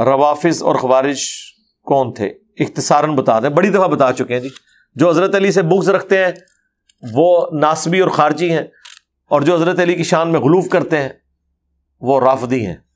रवाफिज और खवारिज कौन थे इख्तसारन बता दें बड़ी दफ़ा बता चुके हैं जी जो हज़रत अली से बुग्ज़ रखते हैं वो नासबी और खारजी हैं और जो हज़रत अली की शान में गलूफ करते हैं वो राफदी हैं